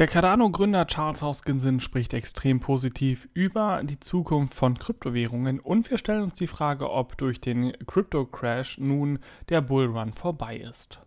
Der Cardano-Gründer Charles Hoskinson spricht extrem positiv über die Zukunft von Kryptowährungen und wir stellen uns die Frage, ob durch den Crypto-Crash nun der Bullrun vorbei ist.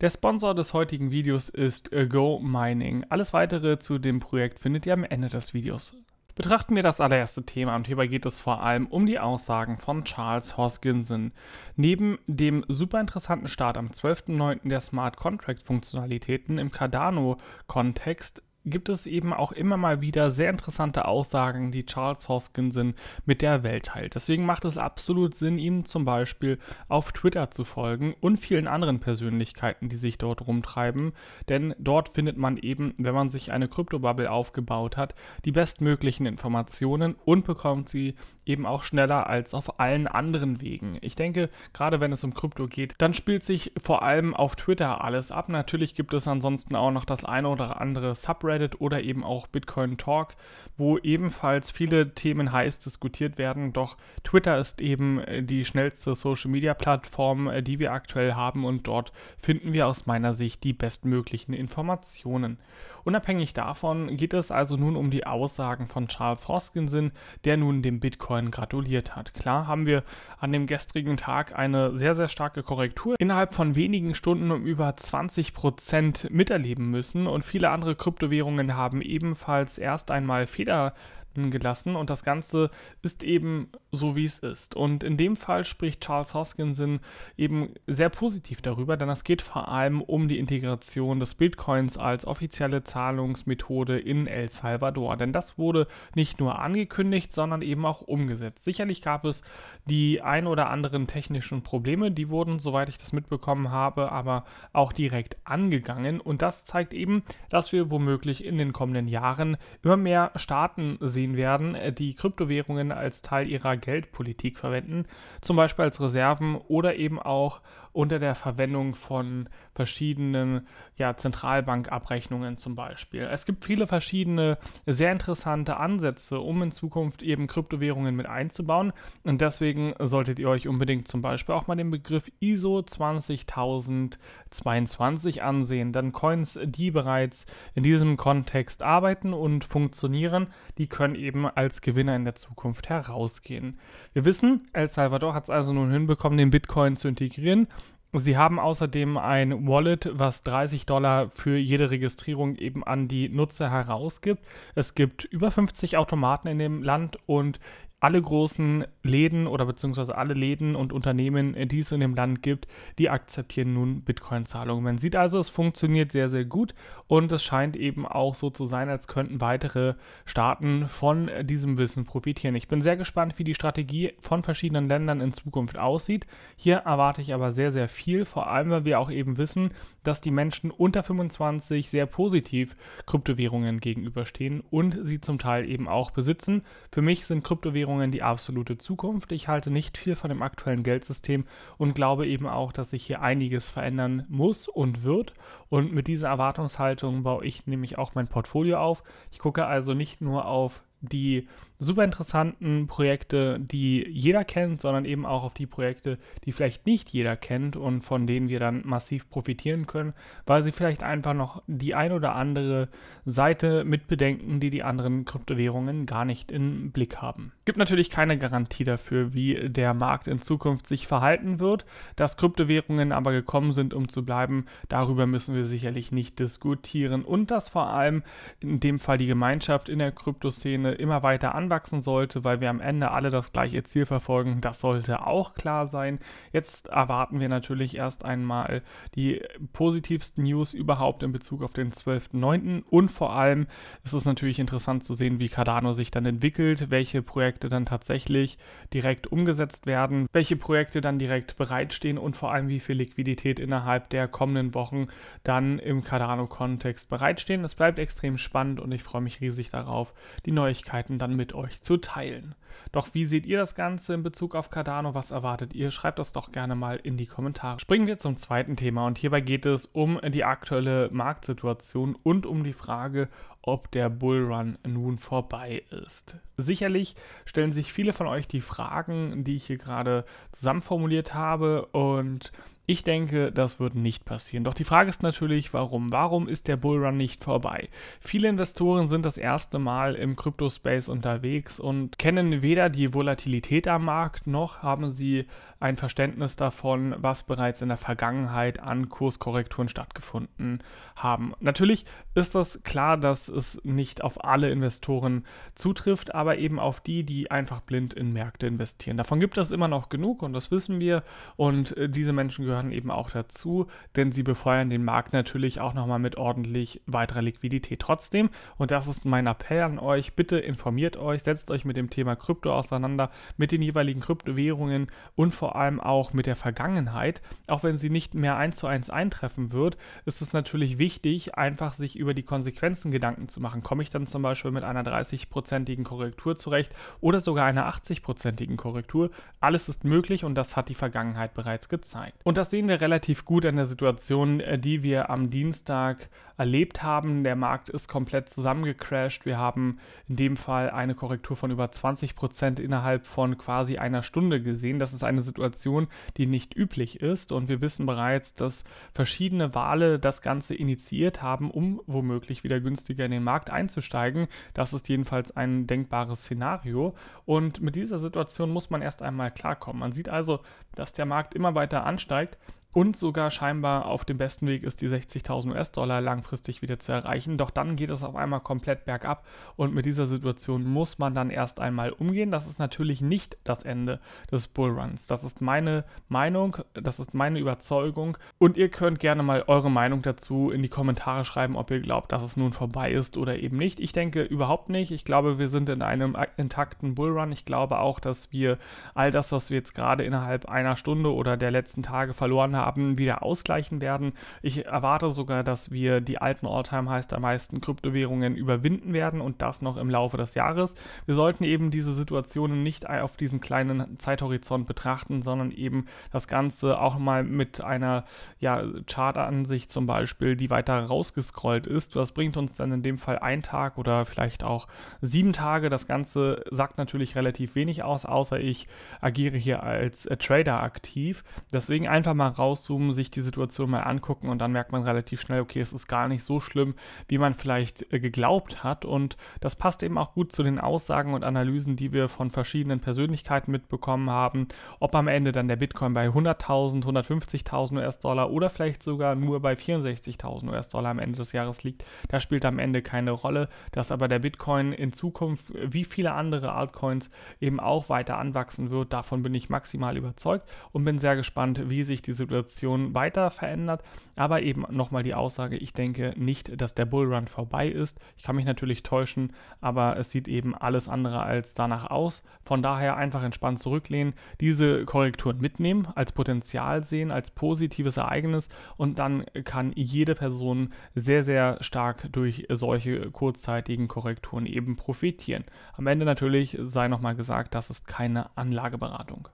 Der Sponsor des heutigen Videos ist Go Mining. Alles weitere zu dem Projekt findet ihr am Ende des Videos. Betrachten wir das allererste Thema. Am Thema geht es vor allem um die Aussagen von Charles Hoskinson. Neben dem super interessanten Start am 12.09. der Smart Contract Funktionalitäten im Cardano-Kontext gibt es eben auch immer mal wieder sehr interessante Aussagen, die Charles Hoskinson mit der Welt teilt. Deswegen macht es absolut Sinn, ihm zum Beispiel auf Twitter zu folgen und vielen anderen Persönlichkeiten, die sich dort rumtreiben, denn dort findet man eben, wenn man sich eine Kryptobubble aufgebaut hat, die bestmöglichen Informationen und bekommt sie eben auch schneller als auf allen anderen Wegen. Ich denke, gerade wenn es um Krypto geht, dann spielt sich vor allem auf Twitter alles ab. Natürlich gibt es ansonsten auch noch das eine oder andere Subreddit Subreddit oder eben auch Bitcoin Talk, wo ebenfalls viele Themen heiß diskutiert werden. Doch Twitter ist eben äh, die schnellste Social-Media-Plattform, äh, die wir aktuell haben und dort finden wir aus meiner Sicht die bestmöglichen Informationen. Unabhängig davon geht es also nun um die Aussagen von Charles Hoskinson, der nun dem Bitcoin gratuliert hat. Klar haben wir an dem gestrigen Tag eine sehr, sehr starke Korrektur innerhalb von wenigen Stunden um über 20% Prozent miterleben müssen und viele andere Kryptowährungen Formulierungen haben ebenfalls erst einmal Feder gelassen und das Ganze ist eben so, wie es ist. Und in dem Fall spricht Charles Hoskinson eben sehr positiv darüber, denn es geht vor allem um die Integration des Bitcoins als offizielle Zahlungsmethode in El Salvador. Denn das wurde nicht nur angekündigt, sondern eben auch umgesetzt. Sicherlich gab es die ein oder anderen technischen Probleme, die wurden, soweit ich das mitbekommen habe, aber auch direkt angegangen. Und das zeigt eben, dass wir womöglich in den kommenden Jahren immer mehr Staaten sehen, gesehen werden, äh, die Kryptowährungen als Teil ihrer Geldpolitik verwenden, zum Beispiel als Reserven oder eben auch unter der Verwendung von verschiedenen ja, Zentralbankabrechnungen zum Beispiel. Es gibt viele verschiedene sehr interessante Ansätze, um in Zukunft eben Kryptowährungen mit einzubauen und deswegen solltet ihr euch unbedingt zum Beispiel auch mal den Begriff ISO 20022 ansehen, dann Coins, die bereits in diesem Kontext arbeiten und funktionieren, die können dann eben als Gewinner in der Zukunft herausgehen. Wir wissen, El Salvador hat es also nun hinbekommen, den Bitcoin zu integrieren. Sie haben außerdem ein Wallet, was 30 Dollar für jede Registrierung eben an die Nutzer herausgibt. Es gibt über 50 Automaten in dem Land und alle großen Läden oder beziehungsweise alle Läden und Unternehmen, äh, die es in dem Land gibt, die akzeptieren nun Bitcoin-Zahlungen. Man sieht also, es funktioniert sehr, sehr gut und es scheint eben auch so zu sein, als könnten weitere Staaten von diesem Wissen profitieren. Ich bin sehr gespannt, wie die Strategie von verschiedenen Ländern in Zukunft aussieht. Hier erwarte ich aber sehr, sehr viel, vor allem, weil wir auch eben wissen, dass die Menschen unter 25 sehr positiv Kryptowährungen gegenüberstehen und sie zum Teil eben auch besitzen. Für mich sind Kryptowährungen Währungen die absolute Zukunft. Ich halte nicht viel von dem aktuellen Geldsystem und glaube eben auch, dass sich hier einiges verändern muss und wird. Und mit dieser Erwartungshaltung baue ich nämlich auch mein Portfolio auf. Ich gucke also nicht nur auf die super interessanten Projekte, die jeder kennt, sondern eben auch auf die Projekte, die vielleicht nicht jeder kennt und von denen wir dann massiv profitieren können, weil sie vielleicht einfach noch die ein oder andere Seite mitbedenken, die die anderen Kryptowährungen gar nicht im Blick haben. Gibt natürlich keine Garantie dafür, wie der Markt in Zukunft sich verhalten wird. Dass Kryptowährungen aber gekommen sind, um zu bleiben, darüber müssen wir sicherlich nicht diskutieren und dass vor allem in dem Fall die Gemeinschaft in der Kryptoszene immer weiter anwachsen sollte, weil wir am Ende alle das gleiche Ziel verfolgen, das sollte auch klar sein. Jetzt erwarten wir natürlich erst einmal die positivsten News überhaupt in Bezug auf den 12.9. und vor allem ist es natürlich interessant zu sehen, wie Cardano sich dann entwickelt, welche Projekte dann tatsächlich direkt umgesetzt werden, welche Projekte dann direkt bereitstehen und vor allem wie viel Liquidität innerhalb der kommenden Wochen dann im Cardano-Kontext bereitstehen. Es bleibt extrem spannend und ich freue mich riesig darauf, die Neuigkeiten Neuigkeiten dann mit euch zu teilen. Doch wie seht ihr das Ganze in Bezug auf Cardano? Was erwartet ihr? Schreibt das doch gerne mal in die Kommentare. Springen wir zum zweiten Thema und hierbei geht es um die aktuelle Marktsituation und um die Frage, ob der Bullrun nun vorbei ist. Sicherlich stellen sich viele von euch die Fragen, die ich hier gerade zusammenformuliert habe und ich denke, das wird nicht passieren. Doch die Frage ist natürlich, warum? Warum ist der Bullrun nicht vorbei? Viele Investoren sind das erste Mal im Kryptospace unterwegs und kennen weder die Volatilität am Markt noch haben sie ein Verständnis davon, was bereits in der Vergangenheit an Kurskorrekturen stattgefunden haben. Natürlich ist das klar, dass es nicht auf alle Investoren zutrifft, aber eben auf die, die einfach blind in Märkte investieren. Davon gibt es immer noch genug und das wissen wir und äh, diese Menschen gehören gehören eben auch dazu, denn sie befeuern den Markt natürlich auch nochmal mit ordentlich weiterer Liquidität. Trotzdem, und das ist mein Appell an euch, bitte informiert euch, setzt euch mit dem Thema Krypto auseinander, mit den jeweiligen Kryptowährungen und vor allem auch mit der Vergangenheit. Auch wenn sie nicht mehr eins zu eins eintreffen wird, ist es natürlich wichtig, einfach sich über die Konsequenzen Gedanken zu machen. Komme ich dann zum Beispiel mit einer 30-prozentigen Korrektur zurecht oder sogar einer 80-prozentigen Korrektur? Alles ist möglich und das hat die Vergangenheit bereits gezeigt. Und das das sehen wir relativ gut an der Situation, äh, die wir am Dienstag erlebt haben. Der Markt ist komplett zusammengecrashed. Wir haben in dem Fall eine Korrektur von über 20 Prozent innerhalb von quasi einer Stunde gesehen. Das ist eine Situation, die nicht üblich ist. Und wir wissen bereits, dass verschiedene Wale das Ganze initiiert haben, um womöglich wieder günstiger in den Markt einzusteigen. Das ist jedenfalls ein denkbares Szenario. Und mit dieser Situation muss man erst einmal klarkommen. Man sieht also, dass der Markt immer weiter ansteigt und sogar scheinbar auf dem besten Weg ist, die 60.000 US-Dollar langfristig wieder zu erreichen. Doch dann geht es auf einmal komplett bergab und mit dieser Situation muss man dann erst einmal umgehen. Das ist natürlich nicht das Ende des Bullruns. Das ist meine Meinung, das ist meine Überzeugung und ihr könnt gerne mal eure Meinung dazu in die Kommentare schreiben, ob ihr glaubt, dass es nun vorbei ist oder eben nicht. Ich denke überhaupt nicht. Ich glaube, wir sind in einem intakten Bullrun. Ich glaube auch, dass wir all das, was wir jetzt gerade innerhalb einer Stunde oder der letzten Tage verloren haben, haben, wieder ausgleichen werden. Ich erwarte sogar, dass wir die alten All-Time-Highs der meisten Kryptowährungen überwinden werden und das noch im Laufe des Jahres. Wir sollten eben diese Situationen nicht auf diesen kleinen Zeithorizont betrachten, sondern eben das Ganze auch mal mit einer ja, Chart-Ansicht zum Beispiel, die weiter rausgescrollt ist. Das bringt uns dann in dem Fall einen Tag oder vielleicht auch sieben Tage. Das Ganze sagt natürlich relativ wenig aus, außer ich agiere hier als Trader aktiv. Deswegen einfach mal raus rauszoomen, sich die Situation mal angucken und dann merkt man relativ schnell, okay, es ist gar nicht so schlimm, wie man vielleicht äh, geglaubt hat. Und das passt eben auch gut zu den Aussagen und Analysen, die wir von verschiedenen Persönlichkeiten mitbekommen haben, ob am Ende dann der Bitcoin bei 100.000, 150.000 US-Dollar oder vielleicht sogar nur bei 64.000 US-Dollar am Ende des Jahres liegt. das spielt am Ende keine Rolle, dass aber der Bitcoin in Zukunft wie viele andere Altcoins eben auch weiter anwachsen wird. Davon bin ich maximal überzeugt und bin sehr gespannt, wie sich die Situation Situation weiter verändert. Aber eben nochmal die Aussage, ich denke nicht, dass der Bullrun vorbei ist. Ich kann mich natürlich täuschen, aber es sieht eben alles andere als danach aus. Von daher einfach entspannt zurücklehnen, diese Korrekturen mitnehmen, als Potenzial sehen, als positives Ereignis und dann kann jede Person sehr, sehr stark durch solche kurzzeitigen Korrekturen eben profitieren. Am Ende natürlich sei nochmal gesagt, das ist keine Anlageberatung.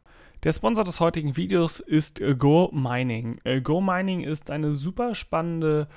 Der Sponsor des heutigen Videos ist äh, Go Mining. Äh, Go Mining ist eine super spannende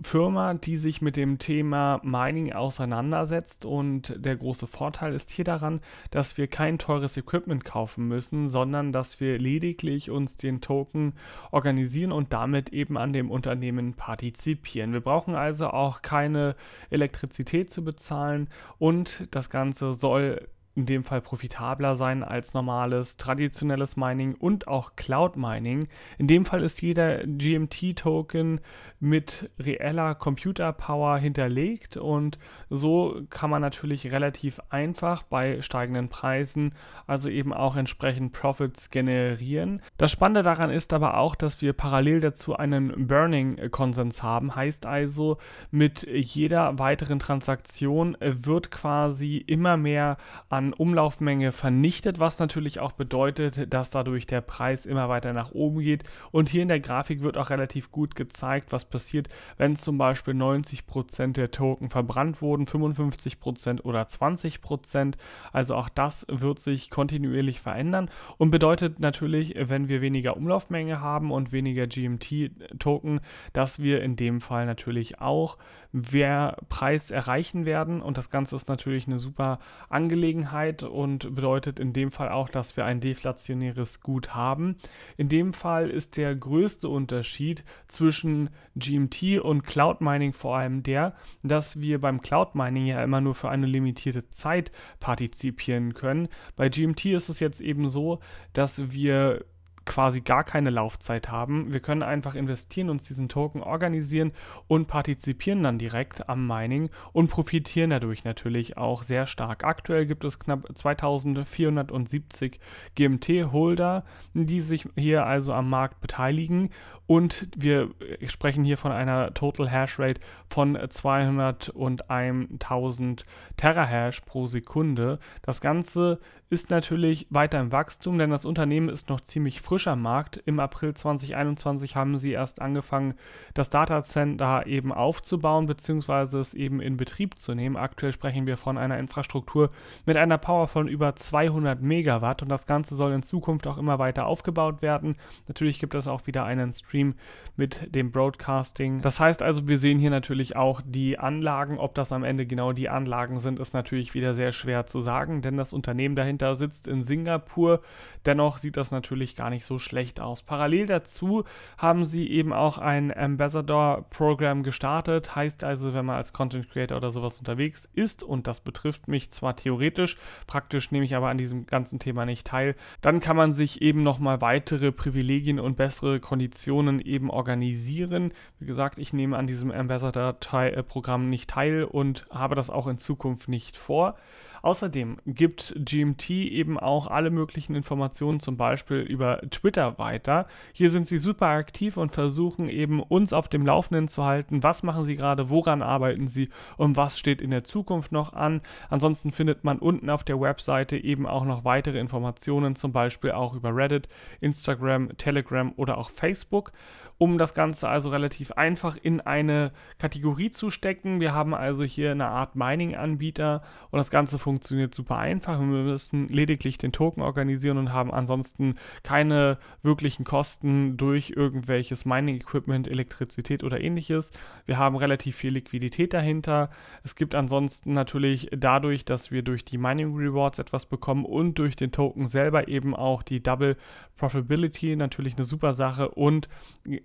Firma, die sich mit dem Thema Mining auseinandersetzt und der große Vorteil ist hier daran, dass wir kein teures Equipment kaufen müssen, sondern dass wir lediglich uns den Token organisieren und damit eben an dem Unternehmen partizipieren. Wir brauchen also auch keine Elektrizität zu bezahlen und das Ganze soll in dem Fall profitabler sein als normales, traditionelles Mining und auch Cloud Mining. In dem Fall ist jeder GMT-Token mit reeller Computerpower hinterlegt und so kann man natürlich relativ einfach bei steigenden Preisen also eben auch entsprechend Profits generieren. Das Spannende daran ist aber auch, dass wir parallel dazu einen Burning-Konsens haben, heißt also, mit jeder weiteren Transaktion äh, wird quasi immer mehr an an Umlaufmenge vernichtet, was natürlich auch bedeutet, dass dadurch der Preis immer weiter nach oben geht. Und hier in der Grafik wird auch relativ gut gezeigt, was passiert, wenn zum Beispiel 90% der Token verbrannt wurden, 55% oder 20%. Also auch das wird sich kontinuierlich verändern und bedeutet natürlich, wenn wir weniger Umlaufmenge haben und weniger GMT-Token, dass wir in dem Fall natürlich auch mehr Preis erreichen werden. Und das Ganze ist natürlich eine super Angelegenheit Einheit und bedeutet in dem Fall auch, dass wir ein deflationäres Gut haben. In dem Fall ist der größte Unterschied zwischen GMT und Cloud Mining vor allem der, dass wir beim Cloud Mining ja immer nur für eine limitierte Zeit partizipieren können. Bei GMT ist es jetzt eben so, dass wir quasi gar keine Laufzeit haben. Wir können einfach investieren, uns diesen Token organisieren und partizipieren dann direkt am Mining und profitieren dadurch natürlich auch sehr stark. Aktuell gibt es knapp 2470 GMT-Holder, die sich hier also am Markt beteiligen und wir äh, sprechen hier von einer Total Hash Rate von 201.000 Terahash pro Sekunde. Das Ganze ist natürlich weiter im Wachstum, denn das Unternehmen ist noch ziemlich frisch frischer Markt. Im April 2021 haben sie erst angefangen, das Datacenter eben aufzubauen bzw. es eben in Betrieb zu nehmen. Aktuell sprechen wir von einer Infrastruktur mit einer Power von über 200 Megawatt und das Ganze soll in Zukunft auch immer weiter aufgebaut werden. Natürlich gibt es auch wieder einen Stream mit dem Broadcasting. Das heißt also, wir sehen hier natürlich auch die Anlagen. Ob das am Ende genau die Anlagen sind, ist natürlich wieder sehr schwer zu sagen, denn das Unternehmen dahinter sitzt in Singapur. Dennoch sieht das natürlich gar nicht nicht so schlecht aus. Parallel dazu haben sie eben auch ein Ambassador-Programm gestartet. Heißt also, wenn man als Content Creator oder sowas unterwegs ist, und das betrifft mich zwar theoretisch, praktisch nehme ich aber an diesem ganzen Thema nicht teil, dann kann man sich eben nochmal weitere Privilegien und bessere Konditionen eben organisieren. Wie gesagt, ich nehme an diesem Ambassador-Programm nicht teil und habe das auch in Zukunft nicht vor. Außerdem gibt GMT eben auch alle möglichen Informationen zum Beispiel über Twitter weiter. Hier sind sie super aktiv und versuchen eben uns auf dem Laufenden zu halten. Was machen sie gerade, woran arbeiten sie und was steht in der Zukunft noch an. Ansonsten findet man unten auf der Webseite eben auch noch weitere Informationen, zum Beispiel auch über Reddit, Instagram, Telegram oder auch Facebook. Um das Ganze also relativ einfach in eine Kategorie zu stecken. Wir haben also hier eine Art Mining-Anbieter und das Ganze funktioniert funktioniert super einfach. Wir müssen lediglich den Token organisieren und haben ansonsten keine wirklichen Kosten durch irgendwelches Mining-Equipment, Elektrizität oder ähnliches. Wir haben relativ viel Liquidität dahinter. Es gibt ansonsten natürlich dadurch, dass wir durch die Mining Rewards etwas bekommen und durch den Token selber eben auch die Double Profitability natürlich eine super Sache und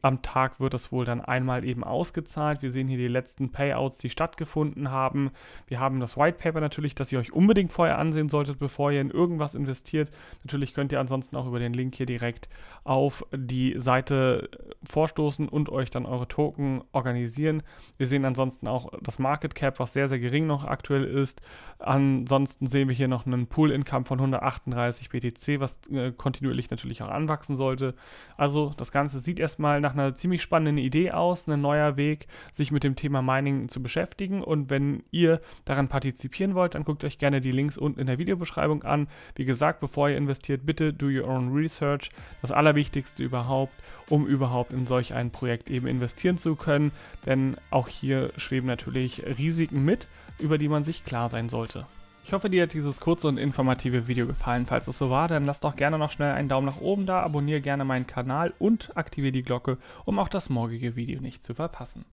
am Tag wird das wohl dann einmal eben ausgezahlt. Wir sehen hier die letzten Payouts, die stattgefunden haben. Wir haben das White Paper natürlich, das ihr euch unbedingt vorher ansehen solltet, bevor ihr in irgendwas investiert. Natürlich könnt ihr ansonsten auch über den Link hier direkt auf die Seite äh, vorstoßen und euch dann eure Token organisieren. Wir sehen ansonsten auch das Market Cap, was sehr, sehr gering noch aktuell ist. Ansonsten sehen wir hier noch einen Pool Income von 138 BTC, was äh, kontinuierlich natürlich auch anwachsen sollte. Also das Ganze sieht erstmal nach einer ziemlich spannenden Idee aus, ein neuer Weg, sich mit dem Thema Mining zu beschäftigen. Und wenn ihr daran partizipieren wollt, dann guckt euch gerne gerne die Links unten in der Videobeschreibung an. Wie gesagt, bevor ihr investiert, bitte do your own research. Das Allerwichtigste überhaupt, um überhaupt in solch ein Projekt eben investieren zu können. Denn auch hier schweben natürlich Risiken mit, über die man sich klar sein sollte. Ich hoffe, dir hat dieses kurze und informative Video gefallen. Falls es so war, dann lass doch gerne noch schnell einen Daumen nach oben da, abonniere gerne meinen Kanal und aktiviere die Glocke, um auch das morgige Video nicht zu verpassen.